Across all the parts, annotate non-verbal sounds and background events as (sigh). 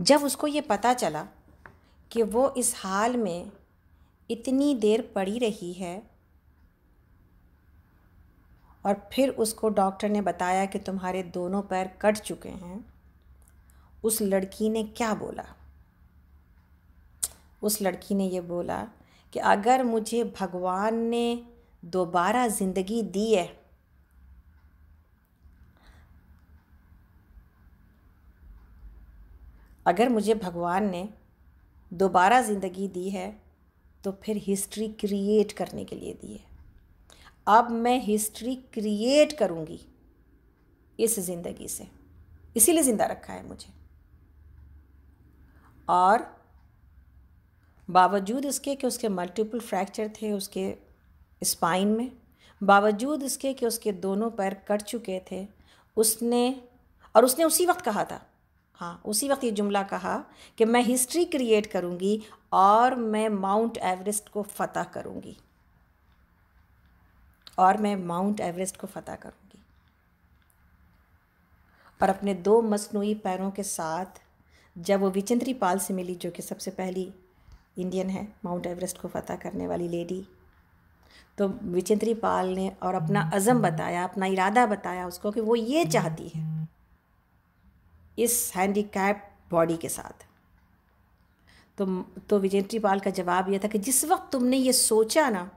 जब उसको ये पता चला कि वो इस हाल में इतनी देर पड़ी रही है और फिर उसको डॉक्टर ने बताया कि तुम्हारे दोनों पैर कट चुके हैं उस लड़की ने क्या बोला उस लड़की ने ये बोला कि अगर मुझे भगवान ने दोबारा ज़िंदगी दी है अगर मुझे भगवान ने दोबारा ज़िंदगी दी है तो फिर हिस्ट्री क्रिएट करने के लिए दी है अब मैं हिस्ट्री क्रिएट करूँगी इस ज़िंदगी से इसीलिए ज़िंदा रखा है मुझे और बावजूद इसके कि उसके मल्टीपल फ्रैक्चर थे उसके स्पाइन में बावजूद इसके कि उसके दोनों पैर कट चुके थे उसने और उसने उसी वक्त कहा था हाँ उसी वक्त ये जुमला कहा कि मैं हिस्ट्री क्रिएट करूँगी और मैं माउंट एवरेस्ट को फतह करूँगी और मैं माउंट एवरेस्ट को फतह करूँगी और अपने दो मसनू पैरों के साथ जब वो विचेंद्री पाल से मिली जो कि सबसे पहली इंडियन है माउंट एवरेस्ट को फतह करने वाली लेडी तो विचेंद्री पाल ने और अपना अज़म बताया अपना इरादा बताया उसको कि वो ये चाहती है इस हैंडीकैप बॉडी के साथ तो तो विजेंद्री पाल का जवाब यह था कि जिस वक्त तुमने ये सोचा ना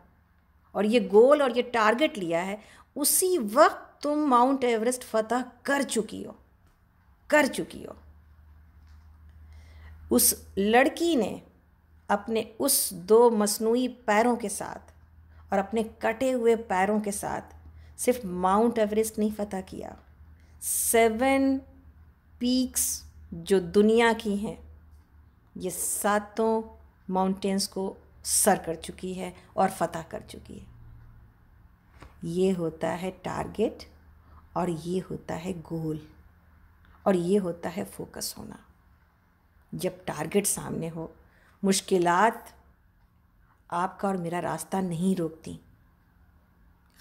और ये गोल और ये टारगेट लिया है उसी वक्त तुम माउंट एवरेस्ट फतह कर चुकी हो कर चुकी हो उस लड़की ने अपने उस दो मसनू पैरों के साथ और अपने कटे हुए पैरों के साथ सिर्फ माउंट एवरेस्ट नहीं फतह किया सेवन पीक्स जो दुनिया की हैं ये सातों माउंटेंस को सर कर चुकी है और फतह कर चुकी है ये होता है टारगेट और ये होता है गोल और ये होता है फोकस होना जब टारगेट सामने हो मुश्किलात आपका और मेरा रास्ता नहीं रोकती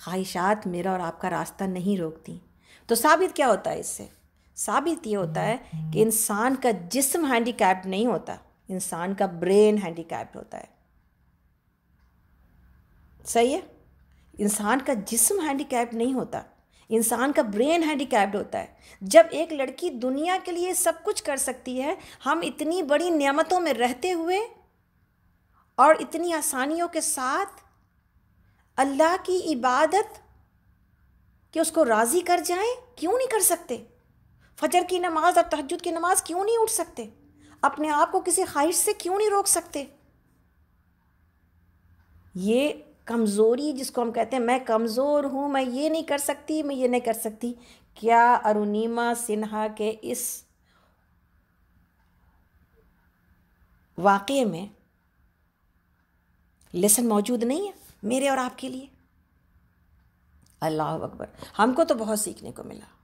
ख्वाहिशात मेरा और आपका रास्ता नहीं रोकती तो साबित क्या होता है इससे साबित ये होता है कि इंसान का जिस्म हैंडी नहीं होता इंसान का ब्रेन हैंडी होता है सही है इंसान का जिस्म हैंडी नहीं होता इंसान का ब्रेन हैंडी होता है जब एक लड़की दुनिया के लिए सब कुछ कर सकती है हम इतनी बड़ी नियमतों में रहते हुए और इतनी आसानियों के साथ अल्लाह की इबादत कि उसको राज़ी कर जाए क्यों नहीं कर सकते फजर की नमाज और तहजद की नमाज क्यों नहीं उठ सकते अपने आप को किसी ख्वाहिश से क्यों नहीं रोक सकते ये कमज़ोरी जिसको हम कहते हैं मैं कमज़ोर हूँ मैं ये नहीं कर सकती मैं ये नहीं कर सकती क्या अरुणिमा सिन्हा के इस वाक़े में लेसन मौजूद नहीं है मेरे और आपके लिए अल्लाह अकबर हमको तो बहुत सीखने को मिला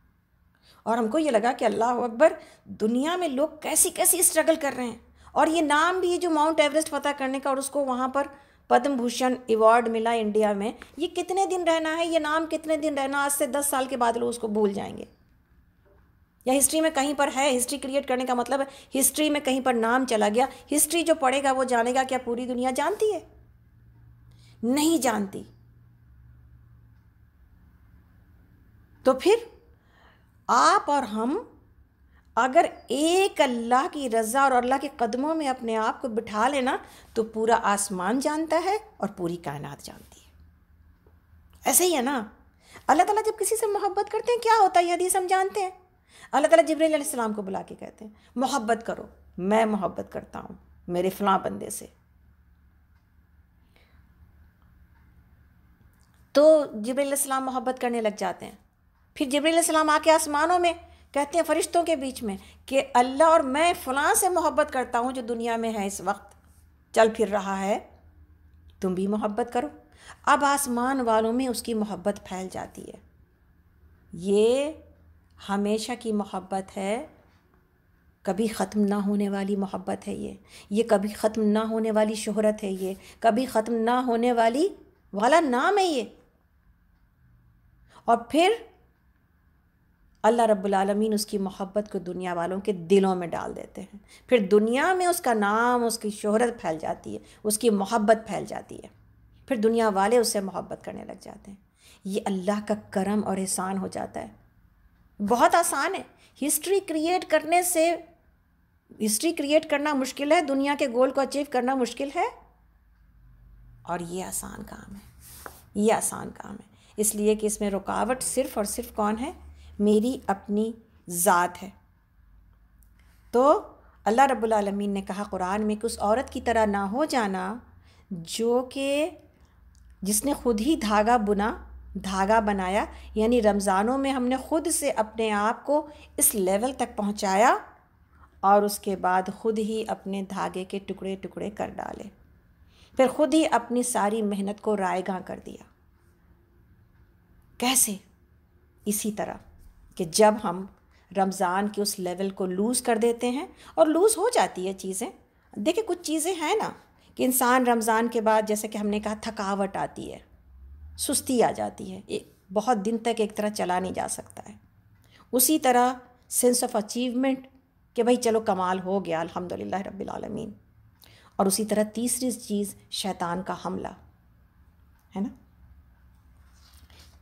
और हमको ये लगा कि अल्लाह अकबर दुनिया में लोग कैसी कैसी स्ट्रगल कर रहे हैं और ये नाम भी जो माउंट एवरेस्ट पता करने का और उसको वहाँ पर पद्म भूषण अवार्ड मिला इंडिया में ये कितने दिन रहना है ये नाम कितने दिन रहना आज से दस साल के बाद लोग उसको भूल जाएंगे या हिस्ट्री में कहीं पर है हिस्ट्री क्रिएट करने का मतलब है हिस्ट्री में कहीं पर नाम चला गया हिस्ट्री जो पढ़ेगा वो जानेगा क्या पूरी दुनिया जानती है नहीं जानती तो फिर आप और हम अगर एक अल्लाह की रज़ा और अल्लाह के कदमों में अपने आप को बिठा लेना तो पूरा आसमान जानता है और पूरी कायनात जानती है ऐसे ही है ना अल्लाह ताला जब किसी से मोहब्बत करते हैं क्या होता है यदि हम जानते हैं अल्लाह ताला जबरील अलैहिस्सलाम को बुला के कहते हैं मोहब्बत करो मैं मोहब्बत करता हूँ मेरे फलां बंदे से तो जबरील अलैहिस्सलाम मोहब्बत करने लग जाते हैं फिर जबरीसम आके आसमानों में कहते हैं फरिश्तों के बीच में कि अल्लाह और मैं फ़लाँ से मोहब्बत करता हूँ जो दुनिया में है इस वक्त चल फिर रहा है तुम भी मोहब्बत करो अब आसमान वालों में उसकी मोहब्बत फैल जाती है ये हमेशा की मोहब्बत है कभी ख़त्म ना होने वाली मोहब्बत है ये ये कभी ख़त्म ना होने वाली शोहरत है ये कभी ख़त्म ना होने वाली वाला नाम है ये और फिर अल्लाह रब्बुलमीन उसकी मोहब्बत को दुनिया वालों के दिलों में डाल देते हैं फिर दुनिया में उसका नाम उसकी शोहरत फैल जाती है उसकी मोहब्बत फैल जाती है फिर दुनिया वाले उससे मोहब्बत करने लग जाते हैं ये अल्लाह का करम और एहसान हो जाता है बहुत आसान है हिस्ट्री क्रिएट करने से हिस्ट्री क्रिएट करना मुश्किल है दुनिया के गोल को अचीव करना मुश्किल है और ये आसान काम है ये आसान काम है इसलिए कि इसमें रुकावट सिर्फ़ और सिर्फ कौन है मेरी अपनी ज़ात है तो अल्लाह रब्बुल रबालमीन ने कहा कुरान में कि उस औरत की तरह ना हो जाना जो कि जिसने खुद ही धागा बुना धागा बनाया यानी रमज़ानों में हमने खुद से अपने आप को इस लेवल तक पहुंचाया और उसके बाद खुद ही अपने धागे के टुकड़े टुकड़े कर डाले फिर खुद ही अपनी सारी मेहनत को रायगा कर दिया कैसे इसी तरह कि जब हम रमज़ान के उस लेवल को लूज़ कर देते हैं और लूज़ हो जाती है चीज़ें देखिए कुछ चीज़ें हैं ना कि इंसान रमज़ान के बाद जैसे कि हमने कहा थकावट आती है सुस्ती आ जाती है एक बहुत दिन तक एक तरह चला नहीं जा सकता है उसी तरह सेंस ऑफ अचीवमेंट कि भाई चलो कमाल हो गया अल्हम्दुलिल्लाह रब्बिल आलमीन और उसी तरह तीसरी चीज़ शैतान का हमला है ना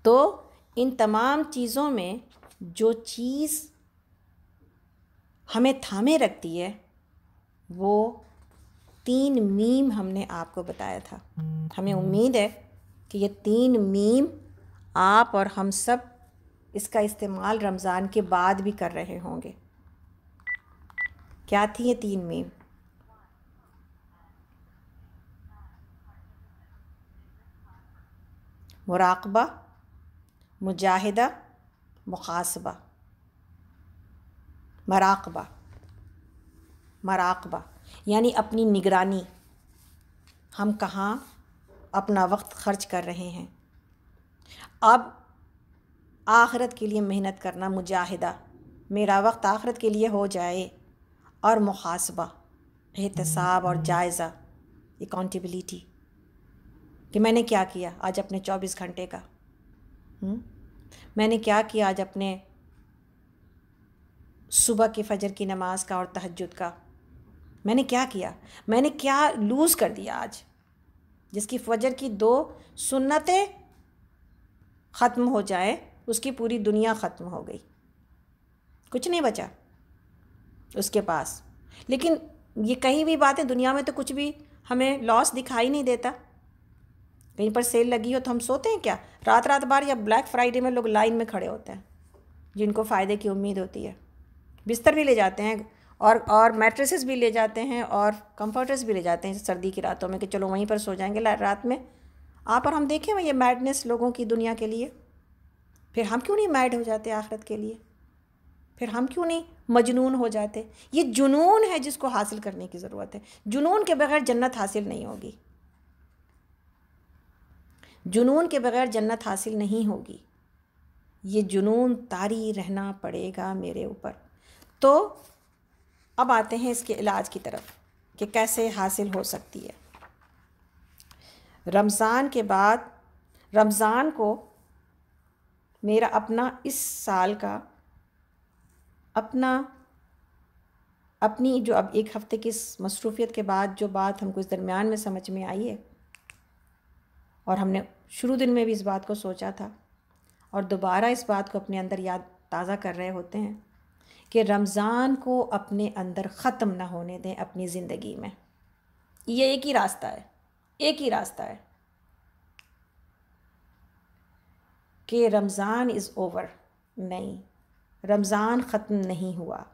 तो इन तमाम चीज़ों में जो चीज़ हमें थामे रखती है वो तीन मीम हमने आपको बताया था हमें उम्मीद है कि ये तीन मीम आप और हम सब इसका इस्तेमाल रमज़ान के बाद भी कर रहे होंगे क्या थी ये तीन मीम मुराकबा मुजाहिदा मुखासबा मराकबा मराकबा यानी अपनी निगरानी हम कहाँ अपना वक्त खर्च कर रहे हैं अब आखरत के लिए मेहनत करना मुजाहिदा मेरा वक्त आखरत के लिए हो जाए और मुहासबा एहतसाब और जायज़ा अकाउंटेबिलिटी कि मैंने क्या किया आज अपने चौबीस घंटे का हुँ? हम्म? मैंने क्या किया आज अपने सुबह के फजर की नमाज़ का और तहजद का मैंने क्या किया मैंने क्या लूज़ कर दिया आज जिसकी फजर की दो सुन्नतें ख़त्म हो जाए उसकी पूरी दुनिया ख़त्म हो गई कुछ नहीं बचा उसके पास लेकिन ये कहीं भी बातें दुनिया में तो कुछ भी हमें लॉस दिखाई नहीं देता कहीं पर सेल लगी हो तो हम सोते हैं क्या रात रात बार या ब्लैक फ्राइडे में लोग लाइन में खड़े होते हैं जिनको फ़ायदे की उम्मीद होती है बिस्तर भी ले जाते हैं और और मैट्रेसेस भी ले जाते हैं और कंफर्टर्स भी ले जाते हैं सर्दी की रातों में कि चलो वहीं पर सो जाएंगे रात में आप और हम देखें ये मैडनेस लोगों की दुनिया के लिए फिर हम क्यों नहीं मैड हो जाते आखरत के लिए फिर हम क्यों नहीं मजनून हो जाते ये जुनून है जिसको हासिल करने की ज़रूरत है जुनून के बगैर जन्नत हासिल नहीं होगी जुनून के बगैर जन्नत हासिल नहीं होगी ये जुनून तारी रहना पड़ेगा मेरे ऊपर तो अब आते हैं इसके इलाज की तरफ कि कैसे हासिल हो सकती है रमज़ान के बाद रमज़ान को मेरा अपना इस साल का अपना अपनी जो अब एक हफ़्ते की मसरूफ़ियत के बाद जो बात हमको इस दरमियान में समझ में आई है और हमने शुरू दिन में भी इस बात को सोचा था और दोबारा इस बात को अपने अंदर याद ताज़ा कर रहे होते हैं कि रमज़ान को अपने अंदर ख़त्म ना होने दें अपनी ज़िंदगी में ये एक ही रास्ता है एक ही रास्ता है कि रमज़ान इज़ ओवर नहीं रमज़ान ख़त्म नहीं हुआ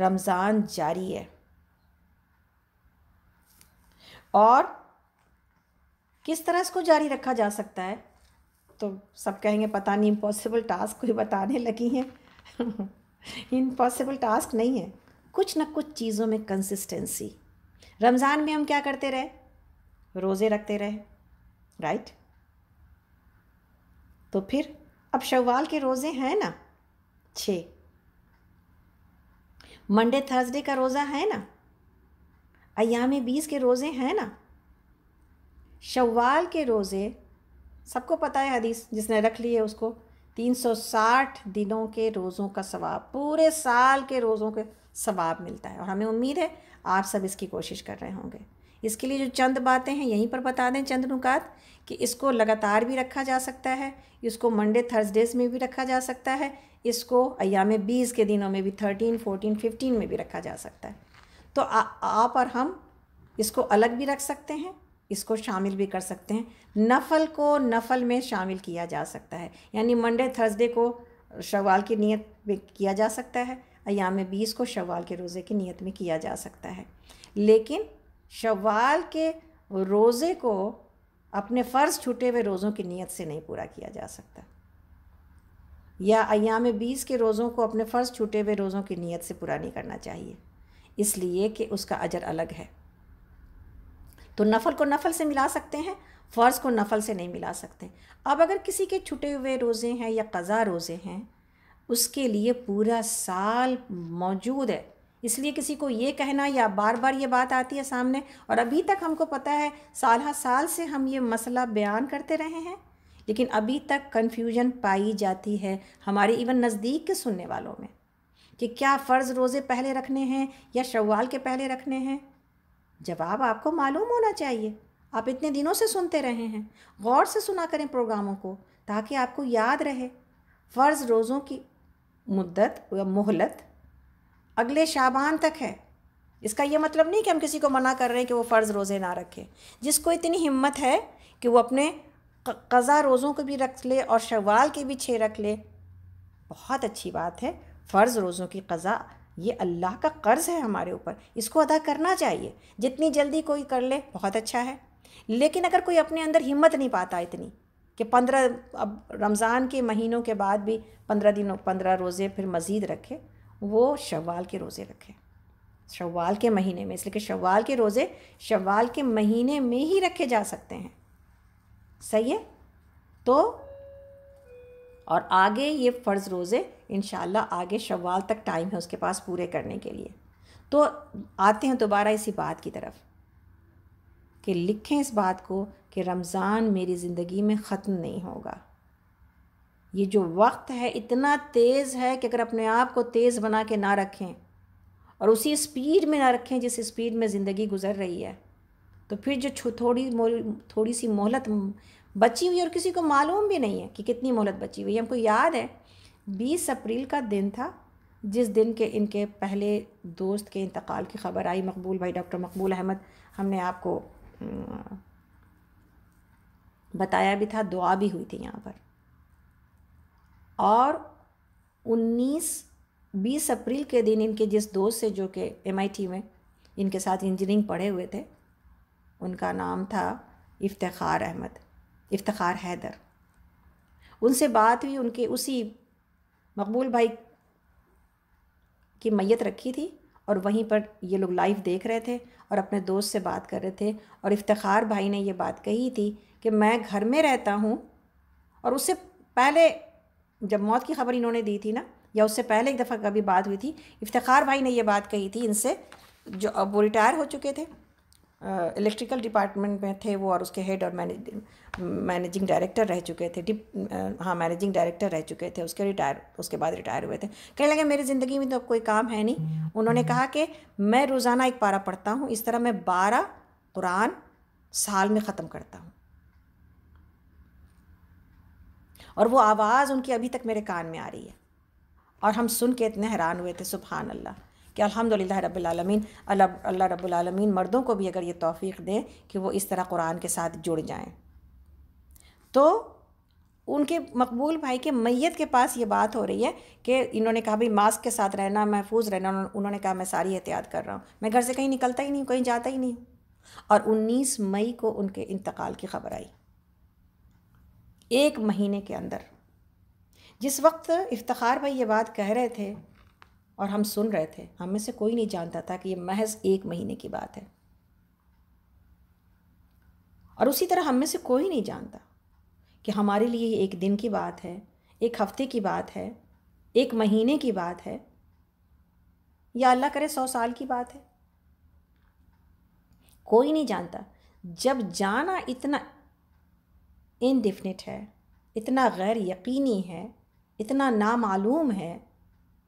रमज़ान जारी है और किस तरह इसको जारी रखा जा सकता है तो सब कहेंगे पता नहीं इम्पॉसिबल टास्क कोई बताने लगी हैं इम्पॉसिबल (laughs) टास्क नहीं है कुछ ना कुछ चीज़ों में कंसिस्टेंसी रमज़ान में हम क्या करते रहे रोज़े रखते रहे राइट तो फिर अब शवाल के रोज़े हैं ना छः मंडे थर्सडे का रोज़ा है ना अयाम बीस के रोज़े हैं ना शवाल के रोज़े सबको पता है हदीस जिसने रख ली है उसको 360 दिनों के रोज़ों का सवाब पूरे साल के रोज़ों के सवाब मिलता है और हमें उम्मीद है आप सब इसकी कोशिश कर रहे होंगे इसके लिए जो चंद बातें हैं यहीं पर बता दें चंद नुकात कि इसको लगातार भी रखा जा सकता है इसको मंडे थर्सडेज़ में भी रखा जा सकता है इसको अयाम बीस के दिनों में भी थर्टीन फोर्टीन फिफ्टीन में भी रखा जा सकता है तो आ, आप और हम इसको अलग भी रख सकते हैं इसको शामिल भी कर सकते हैं नफल को नफल में शामिल किया जा सकता है यानी मंडे थर्सडे को शवाल की नीयत में किया जा सकता है अयाम बीस को शवाल के रोज़े की नीयत में किया जा सकता है लेकिन शवाल के रोज़े को अपने फ़र्ज़ छूटे हुए रोज़ों की नीयत से नहीं पूरा किया जा सकता या अयाम बीस के रोज़ों को अपने फ़र्ज़ छूटे हुए रोज़ों की नीयत से पूरा नहीं करना चाहिए इसलिए कि उसका अजर अलग है तो नफल को नफल से मिला सकते हैं फ़र्ज़ को नफल से नहीं मिला सकते अब अगर किसी के छुटे हुए रोज़े हैं या कज़ा रोज़े हैं उसके लिए पूरा साल मौजूद है इसलिए किसी को ये कहना या बार बार ये बात आती है सामने और अभी तक हमको पता है साल साल से हम ये मसला बयान करते रहे हैं लेकिन अभी तक कन्फ्यूजन पाई जाती है हमारे इवन नज़दीक के सुनने वालों में कि क्या फ़र्ज़ रोज़े पहले रखने हैं या शवाल के पहले रखने हैं जवाब आपको मालूम होना चाहिए आप इतने दिनों से सुनते रहे हैं गौर से सुना करें प्रोग्रामों को ताकि आपको याद रहे फ़र्ज़ रोज़ों की मुद्दत या मोहलत अगले शाबान तक है इसका यह मतलब नहीं कि हम किसी को मना कर रहे हैं कि वो फ़र्ज़ रोज़े ना रखें जिसको इतनी हिम्मत है कि वो अपने कज़ा रोज़ों को भी रख ले और शवाल के भी छः रख ले बहुत अच्छी बात है फ़र्ज़ रोज़ों की कज़ा ये अल्लाह का कर्ज़ है हमारे ऊपर इसको अदा करना चाहिए जितनी जल्दी कोई कर ले बहुत अच्छा है लेकिन अगर कोई अपने अंदर हिम्मत नहीं पाता इतनी कि पंद्रह अब रमज़ान के महीनों के बाद भी पंद्रह दिनों पंद्रह रोज़े फिर मज़ीद रखे वो शवाल के रोज़े रखे शवाल के महीने में इसलिए कि शवाल के रोज़े शवाल के महीने में ही रखे जा सकते हैं सही है तो और आगे ये फ़र्ज़ रोज़े इन आगे शवाल तक टाइम है उसके पास पूरे करने के लिए तो आते हैं दोबारा इसी बात की तरफ कि लिखें इस बात को कि रमज़ान मेरी ज़िंदगी में ख़त्म नहीं होगा ये जो वक्त है इतना तेज़ है कि अगर अपने आप को तेज़ बना के ना रखें और उसी स्पीड में ना रखें जिस स्पीड में ज़िंदगी गुजर रही है तो फिर जो थोड़ी थोड़ी सी मोहलत बची हुई और किसी को मालूम भी नहीं है कि कितनी मोहलत बची हुई है हमको याद है बीस अप्रैल का दिन था जिस दिन के इनके पहले दोस्त के इंतकाल की ख़बर आई मकबूल भाई डॉक्टर मकबूल अहमद हमने आपको हम्म, बताया भी था दुआ भी हुई थी यहाँ पर और 19 20 अप्रैल के दिन इनके जिस दोस्त से जो कि एम में इनके साथ इंजीनियरिंग पढ़े हुए थे उनका नाम था इफ्तार अहमद इफ्तार हैदर उनसे बात हुई उनके उसी मकबूल भाई की मैयत रखी थी और वहीं पर ये लोग लाइव देख रहे थे और अपने दोस्त से बात कर रहे थे और इफ्तार भाई ने ये बात कही थी कि मैं घर में रहता हूँ और उससे पहले जब मौत की खबर इन्होंने दी थी ना या उससे पहले एक दफ़ा कभी बात हुई थी इफ्तार भाई ने यह बात कही थी इनसे जो अब वो रिटायर हो चुके थे इलेक्ट्रिकल डिपार्टमेंट में थे वो और उसके हेड और मैनेज मैनेजिंग डायरेक्टर रह चुके थे डिप हाँ मैनेजिंग डायरेक्टर रह चुके थे उसके रिटायर उसके बाद रिटायर हुए थे कहने लगे मेरी ज़िंदगी में तो कोई काम है नहीं उन्होंने हम्म। कहा कि मैं रोज़ाना एक पारा पढ़ता हूँ इस तरह मैं बारह कुरान साल में ख़त्म करता हूँ और वो आवाज़ उनकी अभी तक मेरे कान में आ रही है और हम सुन के इतने हैरान हुए थे सुबहान अल्लाह कि अल्हम्दुलिल्लाह रब्बिल आलमीन अल्लाह रब्बिल आलमीन मर्दों को भी अगर ये तौफीक दें कि वो इस तरह कुरान के साथ जुड़ जाएं तो उनके मकबूल भाई के मैत के पास ये बात हो रही है कि इन्होंने कहा भाई मास्क के साथ रहना महफूज रहना उन्होंने कहा मैं सारी एहतियात कर रहा हूँ मैं घर से कहीं निकलता ही नहीं कहीं जाता ही नहीं और 19 मई को उनके इंतकाल की खबर आई एक महीने के अंदर जिस वक्त इफ्तार भाई ये बात कह रहे थे और हम सुन रहे थे हम में से कोई नहीं जानता था कि ये महज एक महीने की बात है और उसी तरह हम में से कोई नहीं जानता कि हमारे लिए एक दिन की बात है एक हफ्ते की बात है एक महीने की बात है या अल्लाह करे सौ साल की बात है कोई नहीं जानता जब जाना इतना इनडिफिनिट है इतना गैर यकीनी है इतना नामालूम है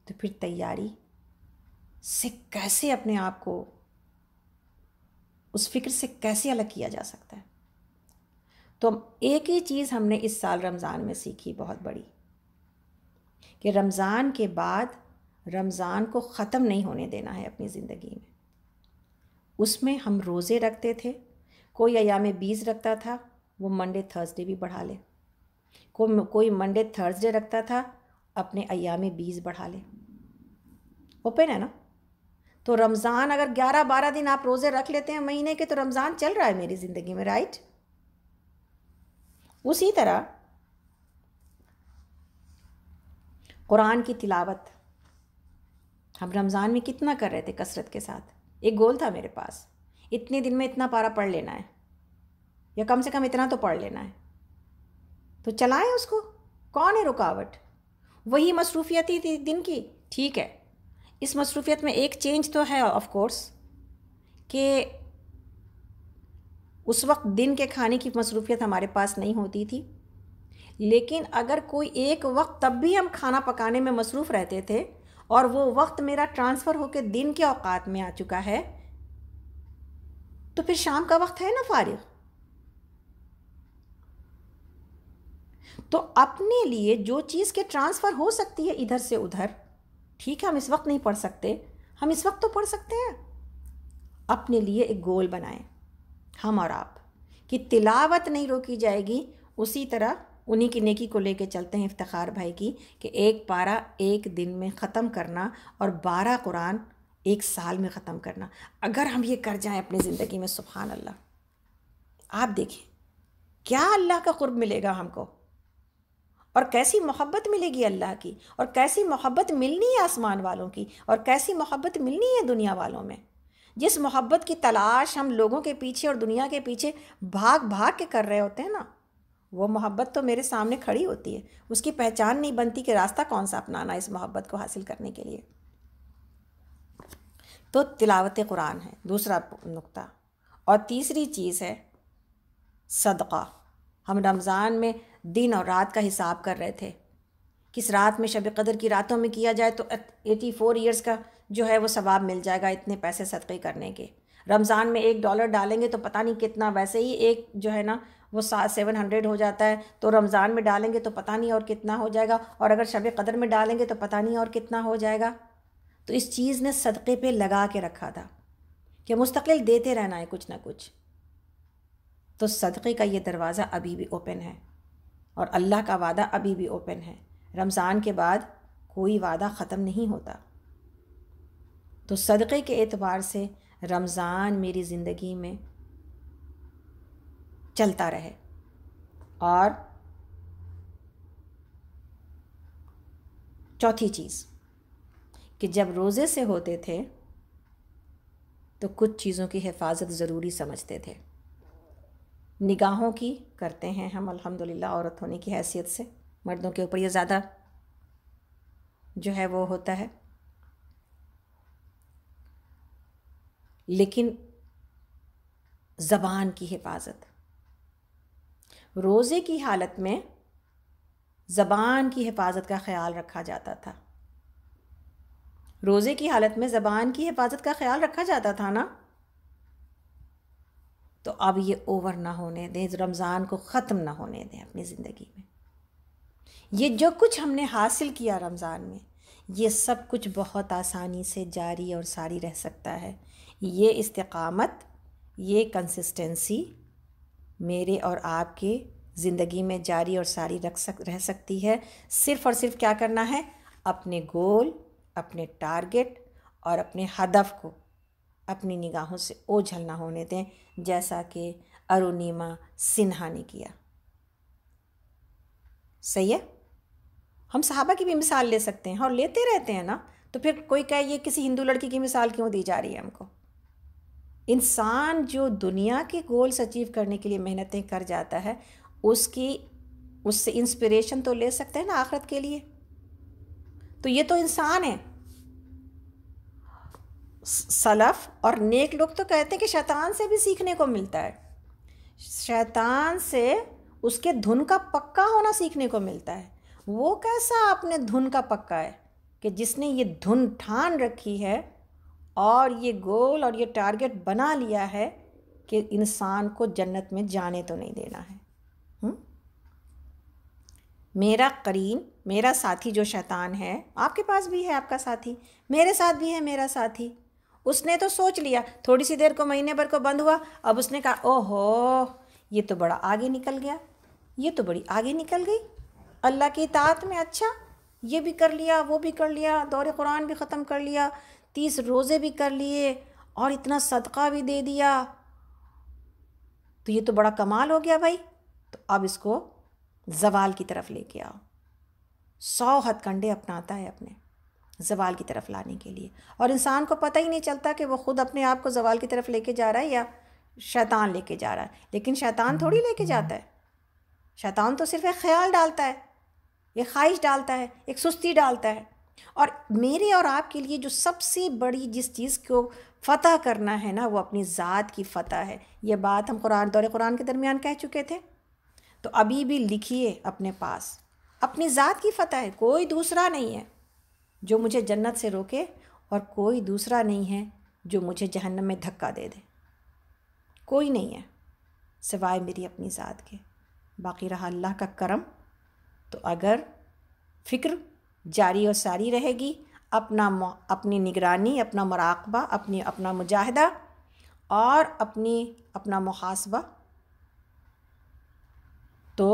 तो फिर तैयारी से कैसे अपने आप को उस फिक्र से कैसे अलग किया जा सकता है तो एक ही चीज़ हमने इस साल रमज़ान में सीखी बहुत बड़ी कि रमज़ान के बाद रमज़ान को ख़त्म नहीं होने देना है अपनी ज़िंदगी में उसमें हम रोज़े रखते थे कोई अयाम बीज रखता था वो मंडे थर्सडे भी बढ़ा ले को, कोई मंडे थर्सडे रखता था अपने अयाम बीस बढ़ा लें ओपन है ना तो रमज़ान अगर ग्यारह बारह दिन आप रोज़े रख लेते हैं महीने के तो रमज़ान चल रहा है मेरी ज़िंदगी में राइट उसी तरह कुरान की तिलावत हम रमज़ान में कितना कर रहे थे कसरत के साथ एक गोल था मेरे पास इतने दिन में इतना पारा पढ़ लेना है या कम से कम इतना तो पढ़ लेना है तो चलाएं उसको कौन है रुकावट वही मसरूफियत ही थी दिन की ठीक है इस मसरूफियत में एक चेंज तो है ऑफ कोर्स कि उस वक्त दिन के खाने की मसरूफियत हमारे पास नहीं होती थी लेकिन अगर कोई एक वक्त तब भी हम खाना पकाने में मसरूफ़ रहते थे और वो वक्त मेरा ट्रांसफ़र होकर दिन के अवकात में आ चुका है तो फिर शाम का वक्त है ना फारिग तो अपने लिए जो चीज़ के ट्रांसफ़र हो सकती है इधर से उधर ठीक है हम इस वक्त नहीं पढ़ सकते हम इस वक्त तो पढ़ सकते हैं अपने लिए एक गोल बनाएं हम और आप कि तिलावत नहीं रोकी जाएगी उसी तरह उन्हीं की नेकी को लेके चलते हैं इफ्तार भाई की कि एक पारा एक दिन में ख़त्म करना और बारह कुरान एक साल में ख़त्म करना अगर हम ये कर जाएं अपनी ज़िंदगी में सुबहान अल्लाह आप देखें क्या अल्लाह का कुर्ब मिलेगा हमको और कैसी मोहब्बत मिलेगी अल्लाह की और कैसी मोहब्बत मिलनी है आसमान वालों की और कैसी मोहब्बत मिलनी है दुनिया वालों में जिस मोहब्बत की तलाश हम लोगों के पीछे और दुनिया के पीछे भाग भाग के कर रहे होते हैं ना वो मोहब्बत तो मेरे सामने खड़ी होती है उसकी पहचान नहीं बनती कि रास्ता कौन सा अपनाना इस मोहब्बत को हासिल करने के लिए तो तिलावत कुरान है दूसरा नुक्ता और तीसरी चीज़ है सदका हम रमज़ान में दिन और रात का हिसाब कर रहे थे किस रात में शब कदर की रातों में किया जाए तो एटी फ़ोर ईयर्स का जो है वो सवाब मिल जाएगा इतने पैसे सदक़े करने के रमज़ान में एक डॉलर डालेंगे तो पता नहीं कितना वैसे ही एक जो है ना वो सात सेवन हंड्रेड हो जाता है तो रमज़ान में डालेंगे तो पता नहीं और कितना हो जाएगा और अगर शब कदर में डालेंगे तो पता नहीं और कितना हो जाएगा तो इस चीज़ ने सदक़े पे लगा के रखा था कि मुस्तकिल देते रहना है कुछ ना कुछ तो सदक़े का ये दरवाज़ा अभी भी ओपन है और अल्लाह का वादा अभी भी ओपन है रमज़ान के बाद कोई वादा ख़त्म नहीं होता तो सदक़े के एतबार से रमज़ान मेरी ज़िंदगी में चलता रहे और चौथी चीज़ कि जब रोज़े से होते थे तो कुछ चीज़ों की हिफाजत ज़रूरी समझते थे निगाहों की करते हैं हम अल्हम्दुलिल्लाह औरत होने की हैसियत से मर्दों के ऊपर ये ज़्यादा जो है वो होता है लेकिन ज़बान की हिफाजत रोज़े की हालत में ज़बान की हिफाजत का ख्याल रखा जाता था रोज़े की हालत में ज़बान की हिफाजत का ख्याल रखा जाता था ना तो अब ये ओवर ना होने दें रमज़ान को ख़त्म ना होने दें अपनी ज़िंदगी में ये जो कुछ हमने हासिल किया रमज़ान में ये सब कुछ बहुत आसानी से जारी और सारी रह सकता है ये इस्तकामत ये कंसिस्टेंसी मेरे और आपके ज़िंदगी में जारी और सारी रख सक रह सकती है सिर्फ़ और सिर्फ क्या करना है अपने गोल अपने टारगेट और अपने हदफ को अपनी निगाहों से ओझल ना होने दें जैसा कि अरुणिमा सिन्हा ने किया सही है हम साहबा की भी मिसाल ले सकते हैं और लेते रहते हैं ना तो फिर कोई कहे ये किसी हिंदू लड़की की मिसाल क्यों दी जा रही है हमको इंसान जो दुनिया के गोल्स अचीव करने के लिए मेहनतें कर जाता है उसकी उससे इंस्पिरेशन तो ले सकते हैं ना आखरत के लिए तो ये तो इंसान है सलफ़ और नेक लोग तो कहते हैं कि शैतान से भी सीखने को मिलता है शैतान से उसके धुन का पक्का होना सीखने को मिलता है वो कैसा अपने धुन का पक्का है कि जिसने ये धुन ठान रखी है और ये गोल और ये टारगेट बना लिया है कि इंसान को जन्नत में जाने तो नहीं देना है मेरा करीन मेरा साथी जो शैतान है आपके पास भी है आपका साथी मेरे साथ भी है मेरा साथी उसने तो सोच लिया थोड़ी सी देर को महीने भर को बंद हुआ अब उसने कहा ओहो ये तो बड़ा आगे निकल गया ये तो बड़ी आगे निकल गई अल्लाह की तात में अच्छा ये भी कर लिया वो भी कर लिया दौरे कुरान भी ख़त्म कर लिया तीस रोज़े भी कर लिए और इतना सदका भी दे दिया तो ये तो बड़ा कमाल हो गया भाई तो अब इसको जवाल की तरफ लेके आओ सौ हथकंडे अपनाता है अपने जवाल की तरफ लाने के लिए और इंसान को पता ही नहीं चलता कि वो ख़ुद अपने आप को जवाल की तरफ लेके जा रहा है या शैतान लेके जा रहा है लेकिन शैतान हम्म। थोड़ी लेके जाता है शैतान तो सिर्फ एक ख्याल डालता है एक ख्वाहिश डालता है एक सुस्ती डालता है और मेरे और आपके लिए जो सबसे बड़ी जिस चीज़ को फ़तह करना है ना वो अपनी ज़ात की फ़तह है ये बात हम कुरान दौरे कुरान के दरमियान कह चुके थे तो अभी भी लिखिए अपने पास अपनी ज़ात की फ़तह है कोई दूसरा नहीं है जो मुझे जन्नत से रोके और कोई दूसरा नहीं है जो मुझे जहन्नम में धक्का दे दे कोई नहीं है सिवाय मेरी अपनी ज़ात के बाकी रहा अल्लाह का करम तो अगर फ़िक्र जारी और सारी रहेगी अपना अपनी निगरानी अपना मराकबा अपनी अपना मुजाहदा और अपनी अपना मुहासबा तो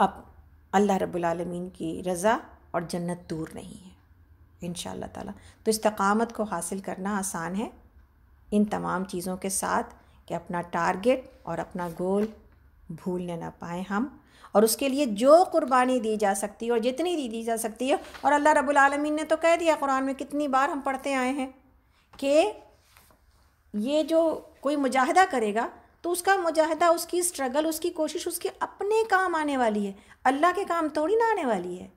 अब अल्लाह रब्बुल रबालमीन की रज़ा और जन्नत दूर नहीं है इन ताला तो इस्तकामत को हासिल करना आसान है इन तमाम चीज़ों के साथ कि अपना टारगेट और अपना गोल भूलने ना पाएँ हम और उसके लिए जो कुर्बानी दी जा सकती है और जितनी दी दी जा सकती है और अल्लाह रब्बुल ने तो कह दिया कुरान में कितनी बार हम पढ़ते आए हैं कि ये जो कोई मुजाहिदा करेगा तो उसका मुजाहिदा उसकी स्ट्रगल उसकी कोशिश उसके अपने काम आने वाली है अल्लाह के काम थोड़ी ना आने वाली है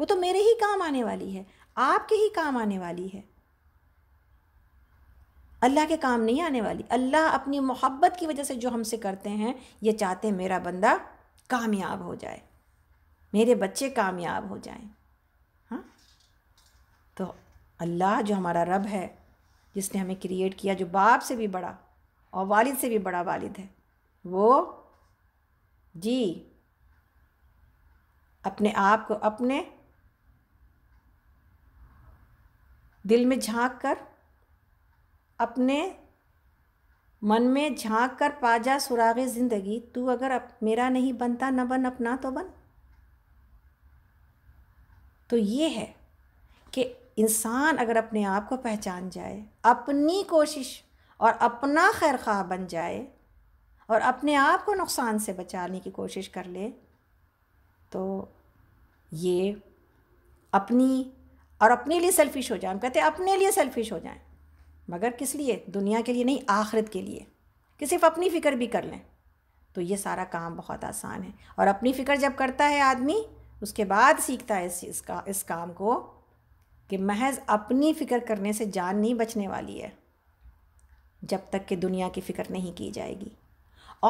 वो तो मेरे ही काम आने वाली है आपके ही काम आने वाली है अल्लाह के काम नहीं आने वाली अल्लाह अपनी मोहब्बत की वजह से जो हमसे करते हैं ये चाहते मेरा बंदा कामयाब हो जाए मेरे बच्चे कामयाब हो जाएं हाँ तो अल्लाह जो हमारा रब है जिसने हमें क्रिएट किया जो बाप से भी बड़ा और वालिद से भी बड़ा वालिद है वो जी अपने आप को अपने दिल में झांक कर अपने मन में झांक कर पा जा सुराग ज़िंदगी तू अगर अप, मेरा नहीं बनता न बन अपना तो बन तो ये है कि इंसान अगर अपने आप को पहचान जाए अपनी कोशिश और अपना खैर खा बन जाए और अपने आप को नुकसान से बचाने की कोशिश कर ले तो ये अपनी और अपने लिए सेल्फिश हो जाएं हम कहते हैं अपने लिए सेल्फिश हो जाएं मगर किस लिए दुनिया के लिए नहीं आखिरत के लिए कि सिर्फ अपनी फ़िक्र भी कर लें तो ये सारा काम बहुत आसान है और अपनी फ़िक्र जब करता है आदमी उसके बाद सीखता है इस चीज़ का इस काम को कि महज अपनी फ़िक्र करने से जान नहीं बचने वाली है जब तक कि दुनिया की फ़िक्र नहीं की जाएगी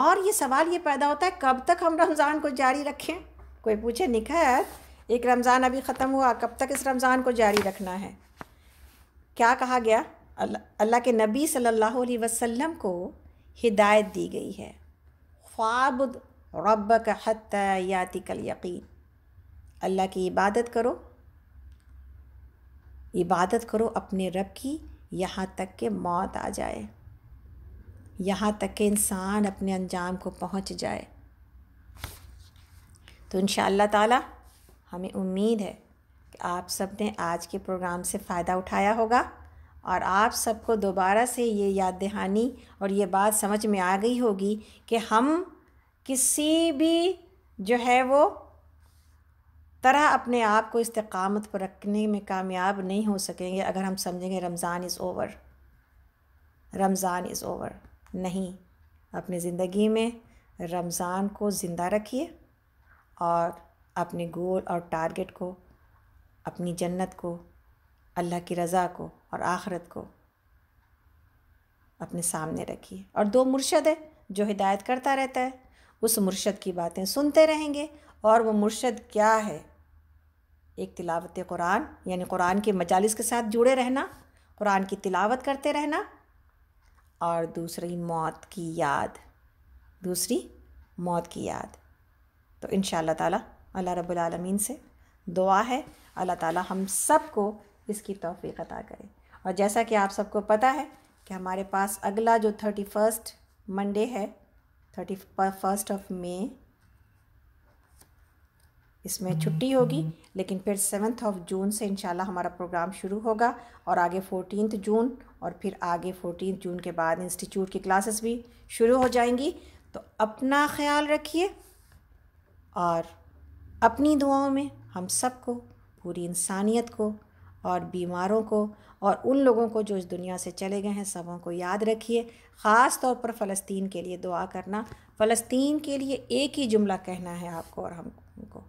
और ये सवाल ये पैदा होता है कब तक हम रमज़ान को जारी रखें कोई पूछे निखत एक रमज़ान अभी ख़त्म हुआ कब तक इस रमज़ान को जारी रखना है क्या कहा गया अल्लाह के नबी सल्लल्लाहु अलैहि वसल्लम को हिदायत दी गई है ख्वाब रब का हत याति कल यकीन अल्लाह की इबादत करो इबादत करो अपने रब की यहाँ तक के मौत आ जाए यहाँ तक के इंसान अपने अंजाम को पहुँच जाए तो इन ताला हमें उम्मीद है कि आप सब ने आज के प्रोग्राम से फ़ायदा उठाया होगा और आप सबको दोबारा से ये याद दहानी और ये बात समझ में आ गई होगी कि हम किसी भी जो है वो तरह अपने आप को इस्तकामत पर रखने में कामयाब नहीं हो सकेंगे अगर हम समझेंगे Ramzan is over Ramzan is over नहीं अपनी ज़िंदगी में रमज़ान को ज़िंदा रखिए और अपने गोल और टारगेट को अपनी जन्नत को अल्लाह की रज़ा को और आखरत को अपने सामने रखिए और दो मुर्शद है जो हिदायत करता रहता है उस मुर्शद की बातें सुनते रहेंगे और वो मुर्शद क्या है एक तिलावत कुरान यानी कुरान के मजालिस के साथ जुड़े रहना कुरान की तिलावत करते रहना और दूसरी मौत की याद दूसरी मौत की याद तो इन ताला अल्लाह रब्बुल आलमीन से दुआ है अल्लाह ताला हम सब को इसकी तोफ़ी अता करे और जैसा कि आप सबको पता है कि हमारे पास अगला जो थर्टी फर्स्ट मंडे है थर्टी फर्स्ट ऑफ मे इसमें छुट्टी होगी लेकिन फिर सेवन्थ ऑफ जून से इंशाल्लाह हमारा प्रोग्राम शुरू होगा और आगे फ़ोर्टीन जून और फिर आगे फ़ोर्टीन जून के बाद इंस्टीट्यूट की क्लासेस भी शुरू हो जाएंगी तो अपना ख्याल रखिए और अपनी दुआओं में हम सबको पूरी इंसानियत को और बीमारों को और उन लोगों को जो इस दुनिया से चले गए हैं सबों को याद रखिए ख़ास तौर पर फ़लस्तीन के लिए दुआ करना फ़लस्तीन के लिए एक ही जुमला कहना है आपको और हमको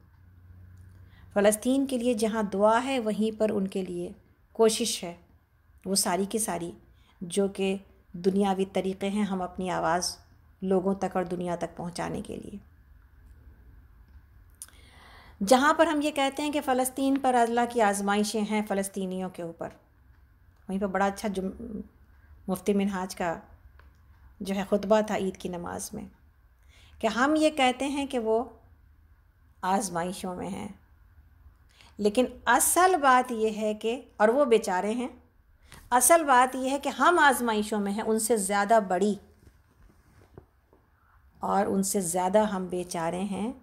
फ़लस्तीन के लिए जहाँ दुआ है वहीं पर उनके लिए कोशिश है वो सारी की सारी जो कि दुनियावी तरीक़े हैं हम अपनी आवाज़ लोगों तक और दुनिया तक पहुँचाने के लिए जहाँ पर हम ये कहते हैं कि फ़लस्तीन पर अल्लाह की आजमाइशें हैं फ़लस्तीनियों के ऊपर वहीं पर बड़ा अच्छा जुम मुफ्ती मिनहाज का जो है ख़ुतबा था ईद की नमाज में कि हम ये कहते हैं कि वो आजमाइशों में हैं लेकिन असल बात यह है कि और वो बेचारे हैं असल बात यह है कि हम आजमाइशों में हैं उनसे ज़्यादा बड़ी और उनसे ज़्यादा हम बेचारे हैं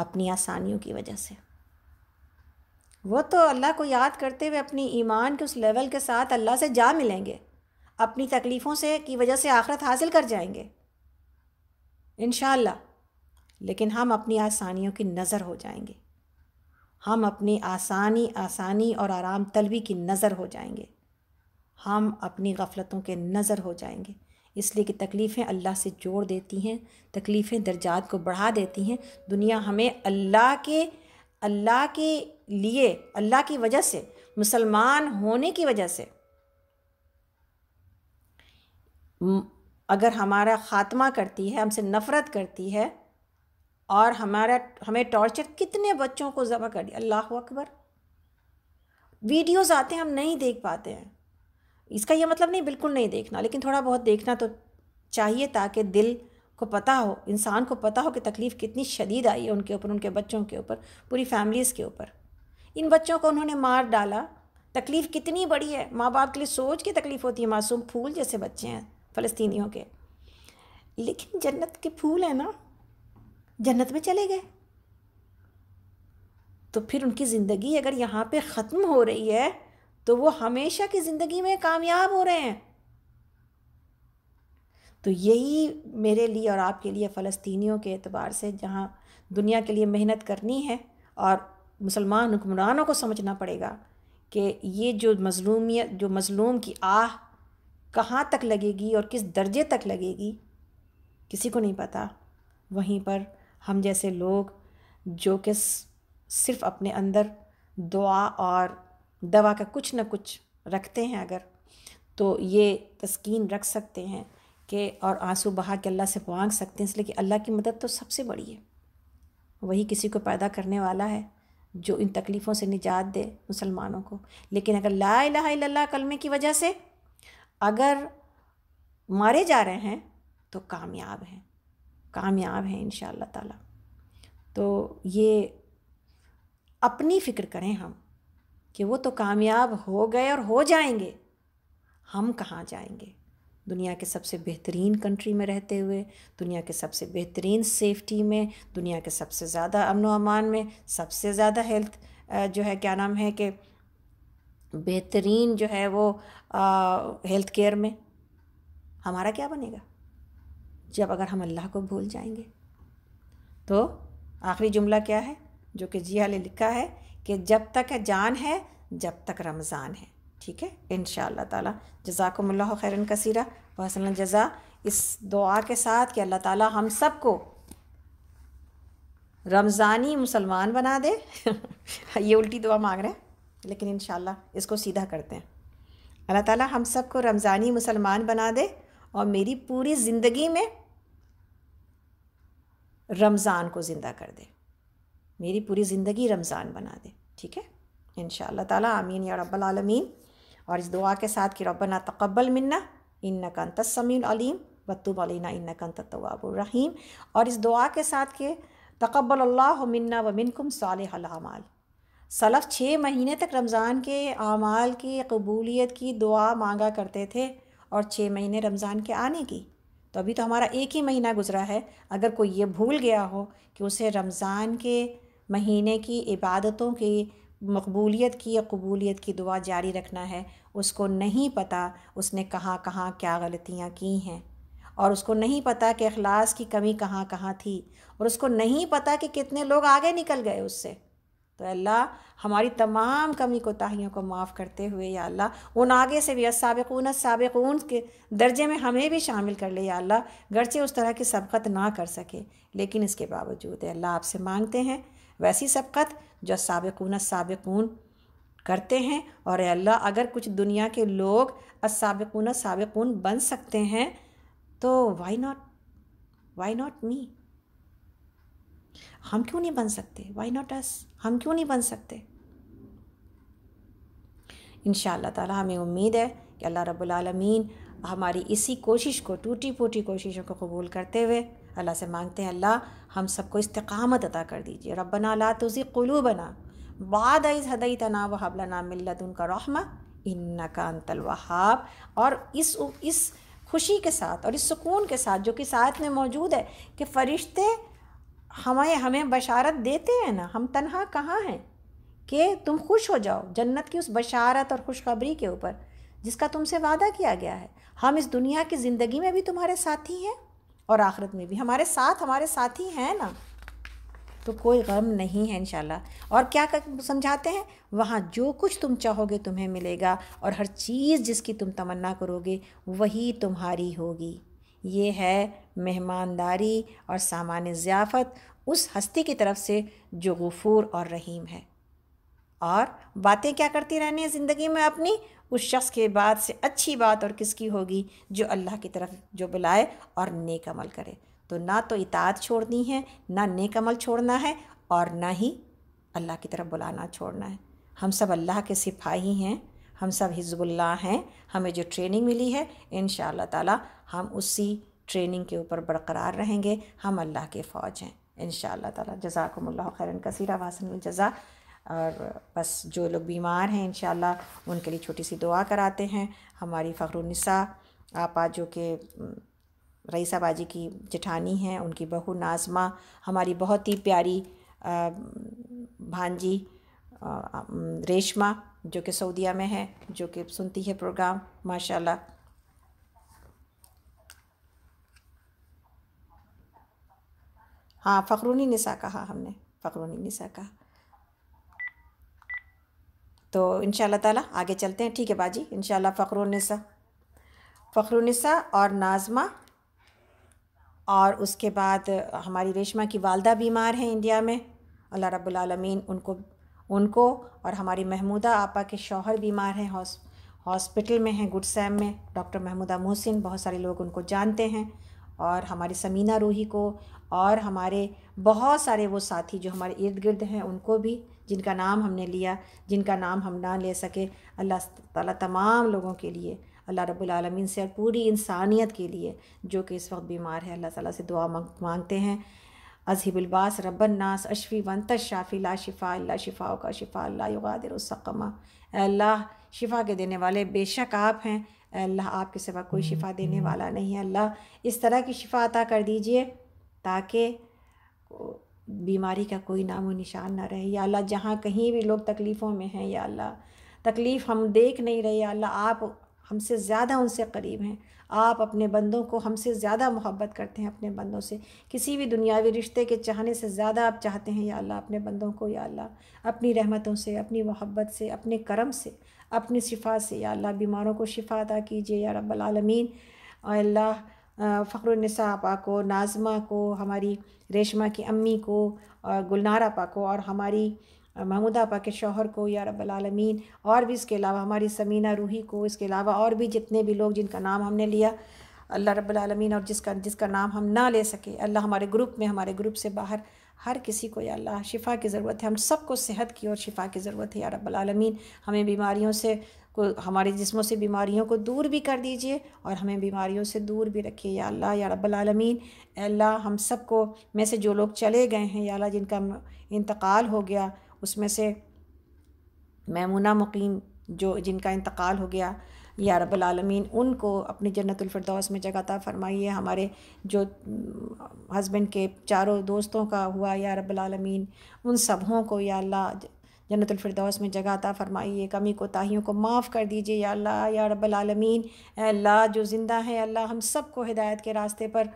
अपनी आसानियों की वजह से वो तो अल्लाह को याद करते हुए अपनी ईमान के उस लेवल के साथ अल्लाह से जा मिलेंगे अपनी तकलीफ़ों से की वजह से आखरत हासिल कर जाएंगे इन लेकिन हम अपनी आसानियों की नज़र हो जाएंगे हम अपनी आसानी आसानी और आराम तलबी की नज़र हो जाएंगे हम अपनी गफलतों के नज़र हो जाएंगे इसलिए कि तकलीफ़ें अल्लाह से जोड़ देती हैं तकलीफ़ें दर्जात को बढ़ा देती हैं दुनिया हमें अल्लाह के अल्लाह के लिए अल्लाह की वजह से मुसलमान होने की वजह से अगर हमारा ख़ात्मा करती है हमसे नफ़रत करती है और हमारा हमें टॉर्चर कितने बच्चों को ज़बह कर दिया अल्लाह अकबर वीडियोज़ आते हैं हम नहीं देख पाते हैं इसका यह मतलब नहीं बिल्कुल नहीं देखना लेकिन थोड़ा बहुत देखना तो चाहिए ताकि दिल को पता हो इंसान को पता हो कि तकलीफ़ कितनी शदीद आई है उनके ऊपर उनके बच्चों के ऊपर पूरी फैमिलीज़ के ऊपर इन बच्चों को उन्होंने मार डाला तकलीफ़ कितनी बड़ी है माँ बाप के लिए सोच के तकलीफ़ होती है मासूम फूल जैसे बच्चे हैं फ़लस्तीनियों के लेकिन जन्नत के फूल हैं ना जन्नत में चले गए तो फिर उनकी ज़िंदगी अगर यहाँ पे ख़त्म हो रही है तो वो हमेशा की ज़िंदगी में कामयाब हो रहे हैं तो यही मेरे लिए और आपके लिए फ़लस्तीनियों के अतबार से जहाँ दुनिया के लिए मेहनत करनी है और मुसलमान हुक्मरानों को समझना पड़ेगा कि ये जो मजलूमियत जो मजलूम की आह कहाँ तक लगेगी और किस दर्जे तक लगेगी किसी को नहीं पता वहीं पर हम जैसे लोग जो कि सिर्फ़ अपने अंदर दुआ और दवा का कुछ ना कुछ रखते हैं अगर तो ये तस्कीन रख सकते हैं कि और आंसू बहा के अल्लाह से मांग सकते हैं इसलिए कि अल्लाह की मदद तो सबसे बड़ी है वही किसी को पैदा करने वाला है जो इन तकलीफ़ों से निजात दे मुसलमानों को लेकिन अगर ला लाला कलमे की वजह से अगर मारे जा रहे हैं तो कामयाब हैं कामयाब हैं इन ताला तो ये अपनी फ़िक्र करें हम कि वो तो कामयाब हो गए और हो जाएंगे हम कहाँ जाएंगे दुनिया के सबसे बेहतरीन कंट्री में रहते हुए दुनिया के सबसे बेहतरीन सेफ्टी में दुनिया के सबसे ज़्यादा अमन अमान में सबसे ज़्यादा हेल्थ जो है क्या नाम है कि बेहतरीन जो है वो हेल्थ केयर में हमारा क्या बनेगा जब अगर हम अल्लाह को भूल जाएंगे तो आखिरी जुमला क्या है जो कि जिया ने लिखा है कि जब तक जान है जब तक रमज़ान है ठीक है इन ताला जजाकमल्ला खैरन कसीरा वसल जजा इस दुआ के साथ कि अल्लाह ताला हम सब को रमज़ानी मुसलमान बना दे (laughs) ये उल्टी दुआ मांग रहे हैं लेकिन इन इसको सीधा करते हैं अल्लाह ताला हम सब को रमज़ानी मुसलमान बना दे और मेरी पूरी ज़िंदगी में रमज़ान को ज़िंदा कर दे मेरी पूरी ज़िंदगी रमज़ान बना दे ठीक है इन ताला आमीन या रब्बल आलमीन और इस दुआ के साथ कि रब्बना तकबल मन्ना इन्ना कंत समीम बतूब अलना अलीना कंत और इस दुआ के साथ के तकबल अल्लाह मन्ना व मिनकुम सालमाल सलफ़ छः महीने तक रमज़ान के अमाल की कबूलीत की दुआ मांगा करते थे और छः महीने रमज़ान के आने की तो अभी तो हमारा एक ही महीना गुजरा है अगर कोई ये भूल गया हो कि उसे रमज़ान के महीने की इबादतों की मकबूलियत की या कबूलीत की दुआ जारी रखना है उसको नहीं पता उसने कहाँ कहाँ क्या गलतियाँ की हैं और उसको नहीं पता कि अखलास की कमी कहाँ कहाँ थी और उसको नहीं पता कि कितने लोग आगे निकल गए उससे तो अल्लाह हमारी तमाम कमी कोताहियों को माफ़ करते हुए या अल्लाह उन आगे से भी असाबकून सबक़ून के दर्जे में हमें भी शामिल कर ले या अल्लाह गरचे उस तरह की सबकत ना कर सके लेकिन इसके बावजूद अल्लाह आपसे मांगते हैं वैसी सबकत जो सबकून सबकून करते हैं और अल्लाह अगर कुछ दुनिया के लोग असाबकून सबकून बन सकते हैं तो वाई नाट वाई नाट मी हम क्यों नहीं बन सकते वाई नाट अस हम क्यों नहीं बन सकते इन ताला हमें उम्मीद है कि अल्लाह रब्बुल रबालमीन हमारी इसी कोशिश को टूटी फूटी कोशिशों को कबूल करते हुए अल्लाह से मांगते हैं अल्लाह हम सबको इस्तकामत अदा कर दीजिए रब्बना ला तुजी कुलू बना बाद इज़ हदई तना वहाबला ना मिलत उनका रहमा इन्ना का अंतल वहाब और इस इस खुशी के साथ और इस सुकून के साथ जो कि साथ में मौजूद है कि फ़रिश्ते हमें हमें बशारत देते हैं ना हम तनहा कहाँ हैं कि तुम खुश हो जाओ जन्नत की उस बशारत और खुशखबरी के ऊपर जिसका तुमसे वादा किया गया है हम इस दुनिया की ज़िंदगी में भी तुम्हारे साथी हैं और आखिरत में भी हमारे साथ हमारे साथी हैं ना तो कोई गम नहीं है इन और क्या समझाते हैं वहाँ जो कुछ तुम चाहोगे तुम्हें मिलेगा और हर चीज़ जिसकी तुम तमन्ना करोगे वही तुम्हारी होगी ये है मेहमानदारी और सामान्य ज़ियाफ़त उस हस्ती की तरफ से जो गफूर और रहीम है और बातें क्या करती रहनी है ज़िंदगी में अपनी उस शख्स के बाद से अच्छी बात और किसकी होगी जो अल्लाह की तरफ जो बुलाए और नेक अमल करे तो ना तो इताद छोड़नी है ना नेक अमल छोड़ना है और ना ही अल्लाह की तरफ बुलाना छोड़ना है हम सब अल्लाह के सिपाही हैं हम सब हिजबुल्ला हैं हमें जो ट्रेनिंग मिली है इन ताला हम उसी ट्रेनिंग के ऊपर बरकरार रहेंगे हम अल्लाह के फ़ौज हैं इन ताला जजाकमल्ला खैरन कसीरा वासन जजा और बस जो लोग बीमार हैं इन उनके लिए छोटी सी दुआ कराते हैं हमारी फ़खरुनिसा आपा जो कि रईसा बाजी की जेठानी हैं उनकी बहू नाजमा हमारी बहुत ही प्यारी भांजी रेशमा जो कि सऊदिया में है जो कि सुनती है प्रोग्राम माशाल्लाह हाँ फ़खरूनी निसा कहा हमने फ़खरूनी निसा कहा तो इन ताला आगे चलते हैं ठीक है बाजी इन फ़खरुनिसा फ़खरुनिसा और नाजमा और उसके बाद हमारी रेशमा की वालदा बीमार हैं इंडिया में अल्लाह रब्लमीन उनको उनको और हमारी महमूदा आपा के शौहर बीमार हैं हॉस्पिटल में हैं गुडसैम में डॉक्टर महमूदा मोहसिन बहुत सारे लोग उनको जानते हैं और हमारी समीना रूही को और हमारे बहुत सारे वो साथी जो हमारे इर्द गिर्द हैं उनको भी जिनका नाम हमने लिया जिनका नाम हम ना ले सके अल्लाह ताला तमाम लोगों के लिए अल्लाह रब्बुल रबालमीन से और पूरी इंसानियत के लिए जो कि इस वक्त बीमार है अल्लाह ताला से दुआ मांग मांगते हैं अजहिबुलबास रबन्नास अशफ़ी वंत शाफ़ी ला शिफ़ा अल्ला शिफ़ाओ का शिफ़ा अल्ला युगादिरसकमा अल्लाह शिफ़ा के देने वाले बेशक आप हैं अल्लाह आपके सिवा कोई शिफ़ा देने वाला नहीं है अल्लाह इस तरह की शिफ़ा अता कर दीजिए ताकि बीमारी का कोई नामो निशान ना रहे या अल्लाह जहाँ कहीं भी लोग तकलीफ़ों में हैं या अल्लाह तकलीफ़ हम देख नहीं रहे या अल्लाह आप हमसे ज़्यादा उनसे करीब हैं आप अपने बंदों को हमसे ज़्यादा मोहब्बत करते हैं अपने बंदों से किसी भी दुनियावी रिश्ते के चाहने से ज़्यादा आप चाहते हैं या अल्लाह अपने बंदों को या अल्लाह अपनी रहमतों से अपनी मोहब्बत से अपने करम से अपनी शिफा से या अल्लाह बीमारों को शिफा अदा कीजिए या रब्बल आलमीन और अल्लाह फ़ख्रनसा आपा को नाज़मा को हमारी रेशमा की अम्मी को और गुलनार आपा को और हमारी महमूदा आपा के शोहर को या रबालमीन और भी इसके अलावा हमारी समीना रूही को इसके अलावा और भी जितने भी लोग जिनका नाम हमने लिया अल्लाह रबालमीन और जिसका जिसका नाम हम ना ले सके अल्लाह हमारे ग्रुप में हमारे ग्रुप से बाहर हर किसी को या अल्लाह शिफा की ज़रूरत है हम सबको सेहत की और शिफा की ज़रूरत है या रबालमीन हमें बीमारियों से को हमारे जिस्मों से बीमारियों को दूर भी कर दीजिए और हमें बीमारियों से दूर भी रखिए या अल्लाह या रबालमीन अल्लाह हम सब को में से जो लोग चले गए हैं या अल्लाह जिनका इंतकाल हो गया उसमें से मैमूना मुकीम जो जिनका इंतकाल हो गया या रबालमीन उनको अपनी जन्नतफरदौस में जगाता फरमाइए हमारे जो हस्बैंड के चारों दोस्तों का हुआ या रबालमीन उन सबों को या अल्लाह जन्नतफरदौस में जगह अता फ़रमाइए कमी कोताहीियों को माफ़ कर दीजिए या अल्लाह या रब्बल आलमीन अल्लाह जो ज़िंदा है अल्लाह हम सब को हिदायत के रास्ते पर